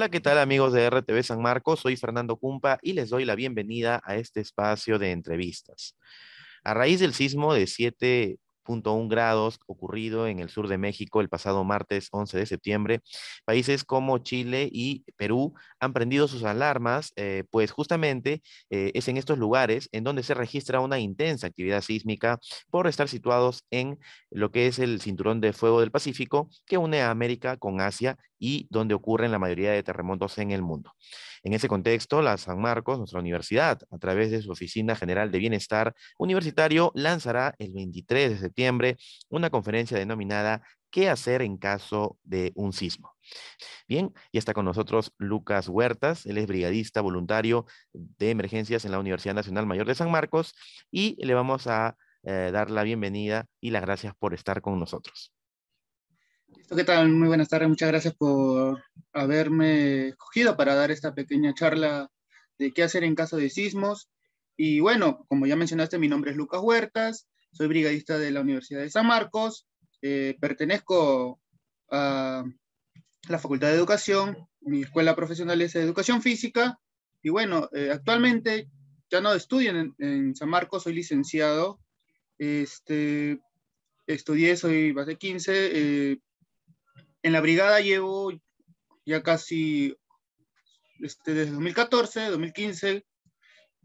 Hola, ¿qué tal amigos de RTV San Marcos? Soy Fernando Cumpa y les doy la bienvenida a este espacio de entrevistas. A raíz del sismo de 7.1 grados ocurrido en el sur de México el pasado martes 11 de septiembre, países como Chile y Perú han prendido sus alarmas, eh, pues justamente eh, es en estos lugares en donde se registra una intensa actividad sísmica por estar situados en lo que es el cinturón de fuego del Pacífico que une a América con Asia y donde ocurren la mayoría de terremotos en el mundo. En ese contexto, la San Marcos, nuestra universidad, a través de su Oficina General de Bienestar Universitario, lanzará el 23 de septiembre una conferencia denominada ¿Qué hacer en caso de un sismo? Bien, y está con nosotros Lucas Huertas, él es brigadista voluntario de emergencias en la Universidad Nacional Mayor de San Marcos y le vamos a eh, dar la bienvenida y las gracias por estar con nosotros. ¿Qué tal? Muy buenas tardes. Muchas gracias por haberme escogido para dar esta pequeña charla de qué hacer en caso de sismos. Y bueno, como ya mencionaste, mi nombre es Lucas Huertas, soy brigadista de la Universidad de San Marcos, eh, pertenezco a la Facultad de Educación, mi escuela profesional es de Educación Física, y bueno, eh, actualmente ya no estudio en, San Marcos, soy licenciado, este, estudié, soy base 15, eh, en la brigada llevo ya casi este, desde 2014, 2015,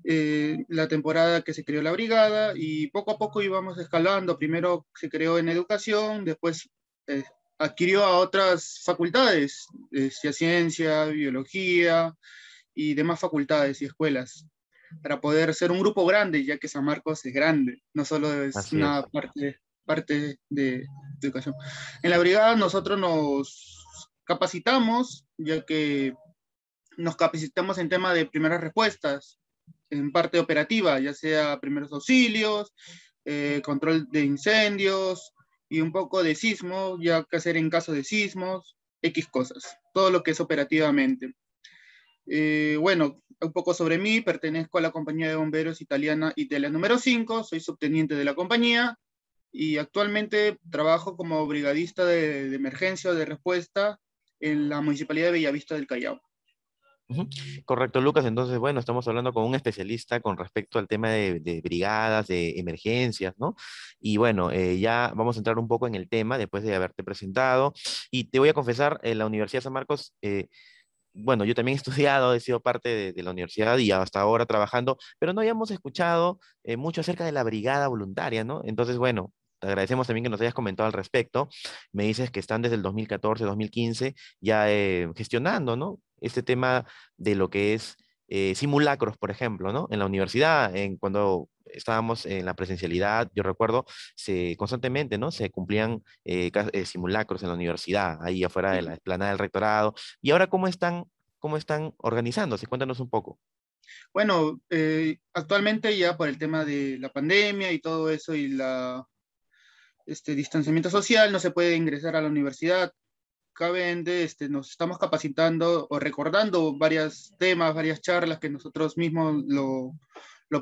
eh, la temporada que se creó la brigada y poco a poco íbamos escalando. Primero se creó en educación, después eh, adquirió a otras facultades, eh, ciencia, biología y demás facultades y escuelas para poder ser un grupo grande, ya que San Marcos es grande, no solo es una parte parte de educación. En la brigada nosotros nos capacitamos, ya que nos capacitamos en tema de primeras respuestas, en parte operativa, ya sea primeros auxilios, eh, control de incendios y un poco de sismo, ya que hacer en caso de sismos, X cosas, todo lo que es operativamente. Eh, bueno, un poco sobre mí, pertenezco a la compañía de bomberos italiana Italia número 5, soy subteniente de la compañía, y actualmente trabajo como brigadista de, emergencia de respuesta en la Municipalidad de Bellavista del Callao. Correcto, Lucas. Entonces, bueno, estamos hablando con un especialista con respecto al tema de, brigadas, de emergencias, ¿no? Y bueno, eh, ya vamos a entrar un poco en el tema después de haberte presentado. Y te voy a confesar, en la Universidad San Marcos... Eh, bueno, yo también he estudiado, he sido parte de, la universidad y hasta ahora trabajando, pero no habíamos escuchado eh, mucho acerca de la brigada voluntaria, ¿no? Entonces, bueno, agradecemos también que nos hayas comentado al respecto. Me dices que están desde el 2014, 2015 ya eh, gestionando, ¿no? Este tema de lo que es eh, simulacros, por ejemplo, ¿no? En la universidad, en, cuando estábamos en la presencialidad, yo recuerdo, se, constantemente, ¿no? Se cumplían eh, simulacros en la universidad, ahí afuera de la esplanada del rectorado. ¿Y ahora cómo están, cómo están organizándose? Cuéntanos un poco. Bueno, actualmente ya por el tema de la pandemia y todo eso y la este, distanciamiento social, no se puede ingresar a la universidad. Cabende, este, nos estamos capacitando o recordando varios temas, varias charlas que nosotros mismos lo,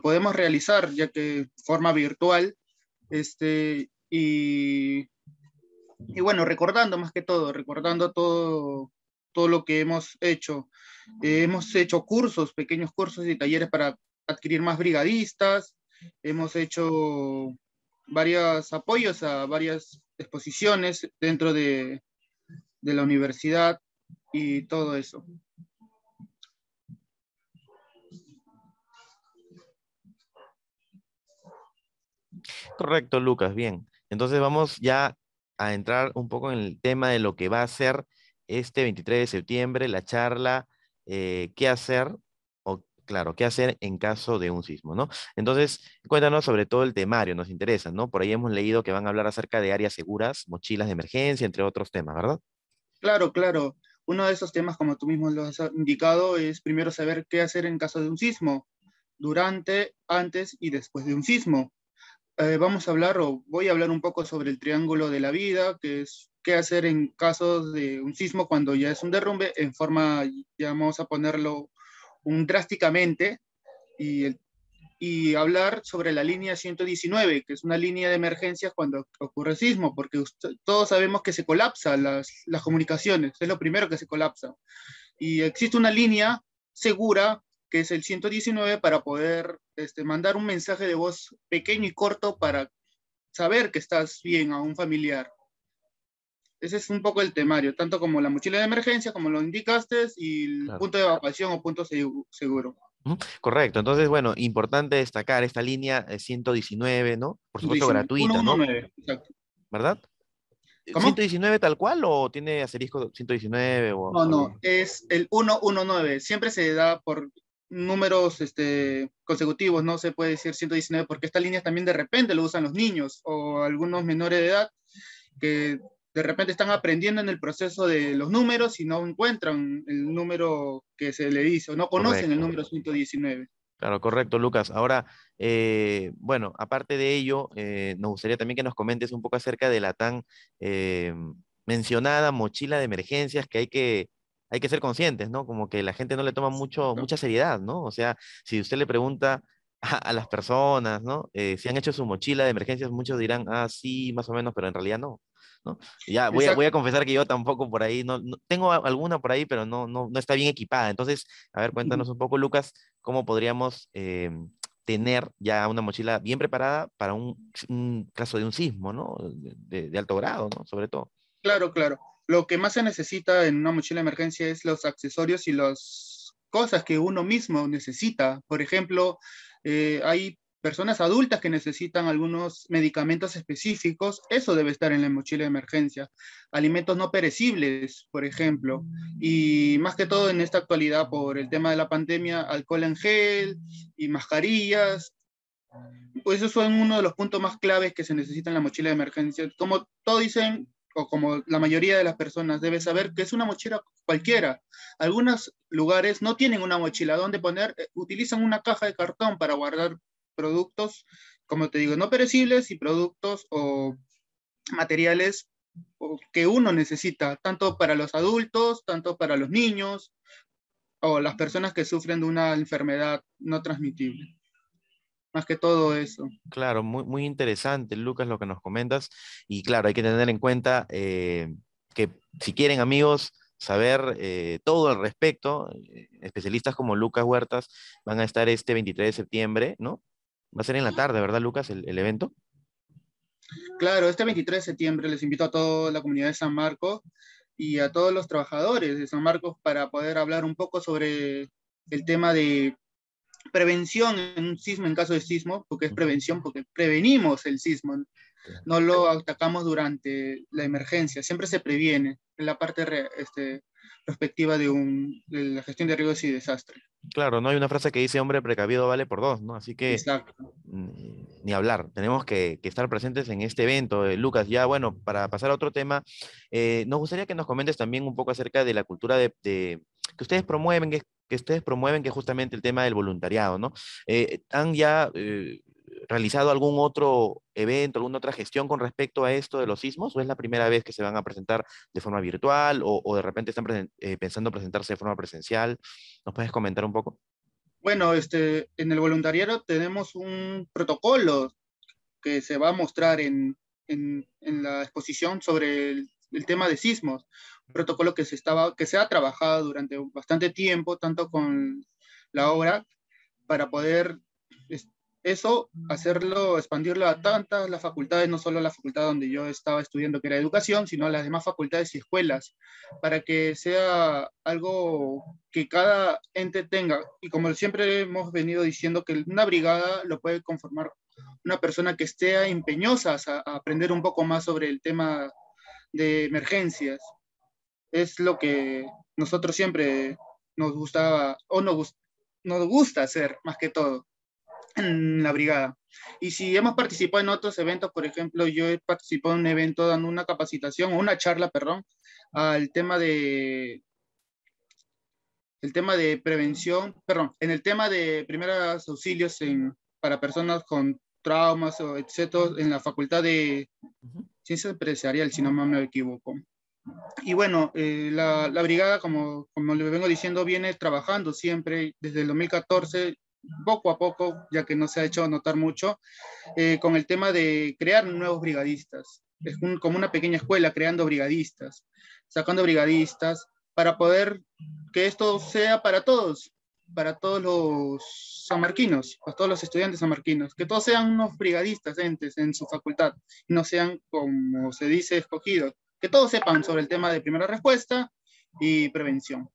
podemos realizar, ya que forma virtual. Este, y, y bueno, recordando más que todo, recordando todo, todo lo que hemos hecho. Eh, hemos hecho cursos, pequeños cursos y talleres para adquirir más brigadistas. Hemos hecho varios apoyos a varias exposiciones dentro de, la universidad y todo eso. Correcto, Lucas, bien. Entonces vamos ya a entrar un poco en el tema de lo que va a ser este 23 de septiembre, la charla, eh, qué hacer Claro, ¿qué hacer en caso de un sismo, no? Entonces, cuéntanos sobre todo el temario, nos interesa, ¿no? Por ahí hemos leído que van a hablar acerca de áreas seguras, mochilas de emergencia, entre otros temas, ¿verdad? Claro, claro. Uno de esos temas, como tú mismo lo has indicado, es primero saber qué hacer en caso de un sismo, durante, antes y después de un sismo. Eh, vamos a hablar o voy a hablar un poco sobre el triángulo de la vida, que es qué hacer en casos de un sismo cuando ya es un derrumbe en forma, ya vamos a ponerlo un drásticamente y, hablar sobre la línea 119, que es una línea de emergencias cuando ocurre sismo, porque todos sabemos que se colapsan las, comunicaciones, es lo primero que se colapsa. Y existe una línea segura que es el 119 para poder este, mandar un mensaje de voz pequeño y corto para saber que estás bien a un familiar. Ese es un poco el temario, tanto como la mochila de emergencia, como lo indicaste, y el punto de evacuación o punto seguro. Correcto, entonces, bueno, importante destacar esta línea 119, eh, ¿no? Por supuesto, gratuita, ¿no? Exacto. ¿Verdad? ¿119 tal cual o tiene asterisco 119? no, no, es el 119. Siempre se da por números este, consecutivos, no se puede decir 119 porque esta línea también de repente lo usan los niños o algunos menores de edad que de repente están aprendiendo en el proceso de los números y no encuentran el número que se le dice o no conocen el número 119. Claro, correcto, Lucas. Ahora, eh, bueno, aparte de ello, eh, nos gustaría también que nos comentes un poco acerca de la tan eh, mencionada mochila de emergencias que hay que hay que ser conscientes, ¿no? Como que la gente no le toma mucho, mucha seriedad, ¿no? O sea, si usted le pregunta a, a las personas, ¿no? si han hecho su mochila de emergencias, muchos dirán, ah, sí, más o menos, pero en realidad no. Ya voy a, voy a, confesar que yo tampoco por ahí, no, tengo alguna por ahí, pero no, no, no, está bien equipada. Entonces, a ver, cuéntanos un poco, Lucas, cómo podríamos eh, tener ya una mochila bien preparada para un, caso de un sismo, ¿no? De, alto grado, ¿no? Sobre todo. Claro, claro. Lo que más se necesita en una mochila de emergencia es los accesorios y las cosas que uno mismo necesita. Por ejemplo, eh, hay personas adultas que necesitan algunos medicamentos específicos, eso debe estar en la mochila de emergencia. Alimentos no perecibles, por ejemplo. Y más que todo en esta actualidad, por el tema de la pandemia, alcohol en gel y mascarillas. Pues esos son uno de los puntos más claves que se necesitan en la mochila de emergencia. Como todos dicen, o como la mayoría de las personas debe saber, que es una mochila cualquiera. Algunos lugares no tienen una mochila donde poner, eh, utilizan una caja de cartón para guardar productos, como te digo, no perecibles y productos o materiales que uno necesita, tanto para los adultos, tanto para los niños o las personas que sufren de una enfermedad no transmitible. Más que todo eso. Claro, muy, muy interesante, Lucas, lo que nos comentas. Y claro, hay que tener en cuenta eh, que si quieren, amigos, saber eh, todo al respecto, eh, especialistas como Lucas Huertas van a estar este 23 de septiembre, ¿no? Va a ser en la tarde, ¿verdad, Lucas, el, evento? Claro, este 23 de septiembre les invito a toda la comunidad de San Marcos y a todos los trabajadores de San Marcos para poder hablar un poco sobre el tema de prevención en un sismo, en caso de sismo, porque es prevención, porque prevenimos el sismo, no lo atacamos durante la emergencia, siempre se previene en la parte respectiva este, de la gestión de riesgos y desastres. Claro, no hay una frase que dice hombre precavido vale por dos, ¿no? Así que ni hablar, tenemos que, estar presentes en este evento. Eh, Lucas, ya bueno, para pasar a otro tema, eh, nos gustaría que nos comentes también un poco acerca de la cultura de, que ustedes promueven, que, ustedes promueven, que justamente el tema del voluntariado, ¿no? Eh, han ya eh, realizado algún otro evento, alguna otra gestión con respecto a esto de los sismos? ¿O es la primera vez que se van a presentar de forma virtual o, de repente están eh, pensando presentarse de forma presencial? ¿Nos puedes comentar un poco? Bueno, este, en el voluntariado tenemos un protocolo que se va a mostrar en, la exposición sobre el, tema de sismos, un protocolo que se, estaba, que se ha trabajado durante bastante tiempo, tanto con la obra, para poder eso, mm. hacerlo, expandirlo a tantas las facultades, no solo la facultad donde yo estaba estudiando, que era educación, sino a las demás facultades y escuelas, para que sea algo que cada ente tenga. Y como siempre hemos venido diciendo, que una brigada lo puede conformar una persona que esté empeñosa a, aprender un poco más sobre el tema de emergencias. Es lo que nosotros siempre nos gustaba, o nos gusta hacer más que todo en la brigada. Y si hemos participado en otros eventos, por ejemplo, yo he participado en un evento dando una capacitación, o una charla, perdón, al tema de el tema de prevención, perdón, en el tema de primeros auxilios para personas con traumas o etcétera en la Facultad de Ciencia Empresarial, si no me equivoco. Y bueno, eh, la, brigada, como, como le vengo diciendo, viene trabajando siempre. Desde el 2014 poco a poco, ya que no se ha hecho notar mucho, eh, con el tema de crear nuevos brigadistas. Es como una pequeña escuela creando brigadistas, sacando brigadistas, para poder que esto sea para todos, para todos los samarquinos, para todos los estudiantes samarquinos, que todos sean unos brigadistas entes en su facultad, no sean, como se dice, escogidos, que todos sepan sobre el tema de primera respuesta y prevención.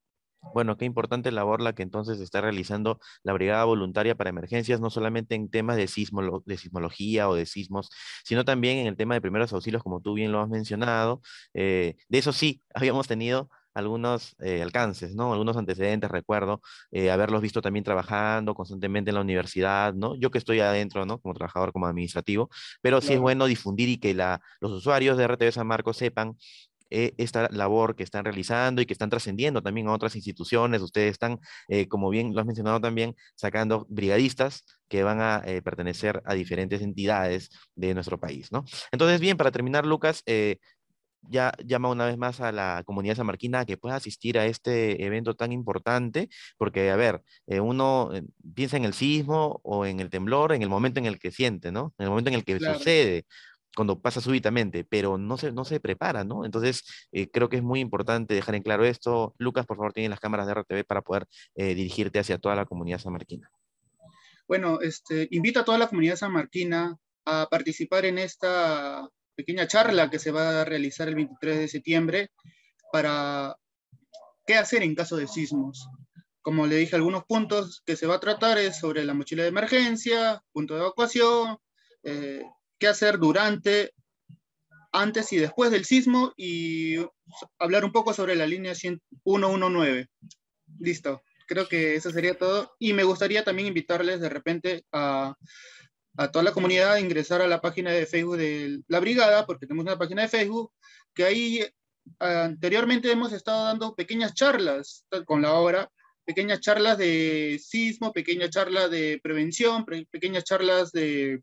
Bueno, qué importante labor la que entonces está realizando la Brigada Voluntaria para Emergencias, no solamente en temas de, sismo de sismología o de sismos, sino también en el tema de primeros auxilios, como tú bien lo has mencionado. Eh, de eso sí, habíamos tenido algunos eh, alcances, ¿no? Algunos antecedentes, recuerdo eh, haberlos visto también trabajando constantemente en la universidad, ¿no? Yo que estoy adentro, ¿no? Como trabajador, como administrativo, pero sí es bueno difundir y que la, los usuarios de RTV San Marcos sepan eh, esta labor que están realizando y que están trascendiendo también a otras instituciones. Ustedes están, eh, como bien lo has mencionado también, sacando brigadistas que van a eh, pertenecer a diferentes entidades de nuestro país, ¿no? Entonces, bien, para terminar, Lucas, ya llama una vez más a la comunidad samarquina que pueda asistir a este evento tan importante, porque, a ver, uno piensa en el sismo o en el temblor en el momento en el que siente, ¿no? En el momento en el que sucede, cuando pasa súbitamente, pero no se, no se prepara, ¿no? Entonces, eh, creo que es muy importante dejar en claro esto. Lucas, por favor, tienen las cámaras de RTV para poder eh, dirigirte hacia toda la comunidad sanmarquina. Bueno, este, invito a toda la comunidad sanmarquina a participar en esta pequeña charla que se va a realizar el 23 de septiembre para qué hacer en caso de sismos. Como le dije, algunos puntos que se va a tratar es sobre la mochila de emergencia, punto de evacuación, eh, qué hacer durante, antes y después del sismo y hablar un poco sobre la línea 119. Listo, creo que eso sería todo. Y me gustaría también invitarles de repente a, a toda la comunidad a ingresar a la página de Facebook de la Brigada, porque tenemos una página de Facebook, que ahí anteriormente hemos estado dando pequeñas charlas con la obra, pequeñas charlas de sismo, pequeñas charlas de prevención, pequeñas charlas de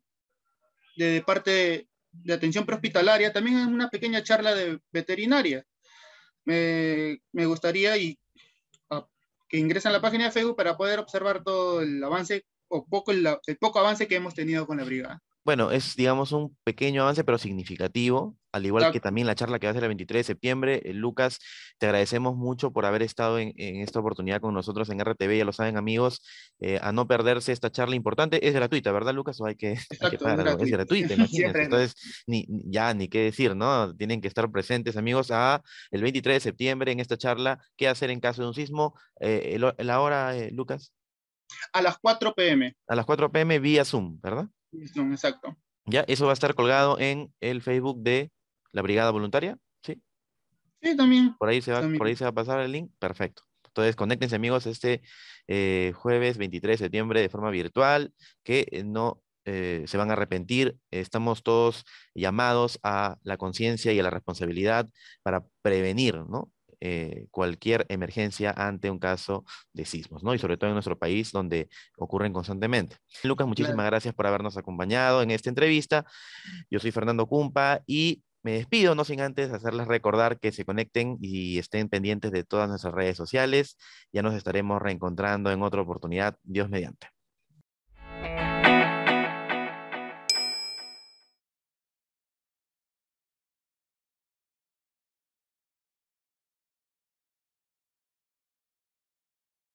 de parte de atención prehospitalaria, también en una pequeña charla de veterinaria. Me, gustaría y, ah, que ingresen a la página de Facebook para poder observar todo el avance o poco el poco avance que hemos tenido con la brigada bueno, es digamos un pequeño avance, pero significativo, al igual que también la charla que va a ser el 23 de septiembre. Eh, Lucas, te agradecemos mucho por haber estado en, esta oportunidad con nosotros en RTV, ya lo saben amigos, eh, a no perderse esta charla importante. Es gratuita, ¿verdad Lucas? O hay que, Es gratuita, imagínense. Entonces, ya ni qué decir, ¿no? Tienen que estar presentes amigos a el 23 de septiembre en esta charla, ¿qué hacer en caso de un sismo? Eh, ¿La hora, Lucas? A las 4 pm. A las 4 pm vía Zoom, ¿verdad? exacto. Ya, eso va a estar colgado en el Facebook de la Brigada Voluntaria, ¿sí? Sí, también. Por ahí se va, por ahí se va a pasar el link, perfecto. Entonces, conéctense amigos este eh, jueves 23 de septiembre de forma virtual, que eh, no eh, se van a arrepentir. Estamos todos llamados a la conciencia y a la responsabilidad para prevenir, ¿no? Eh, cualquier emergencia ante un caso de sismos, ¿no? Y sobre todo en nuestro país, donde ocurren constantemente. Lucas, muchísimas gracias por habernos acompañado en esta entrevista. Yo soy Fernando Cumpa y me despido, no sin antes hacerles recordar que se conecten y estén pendientes de todas nuestras redes sociales. Ya nos estaremos reencontrando en otra oportunidad, Dios mediante.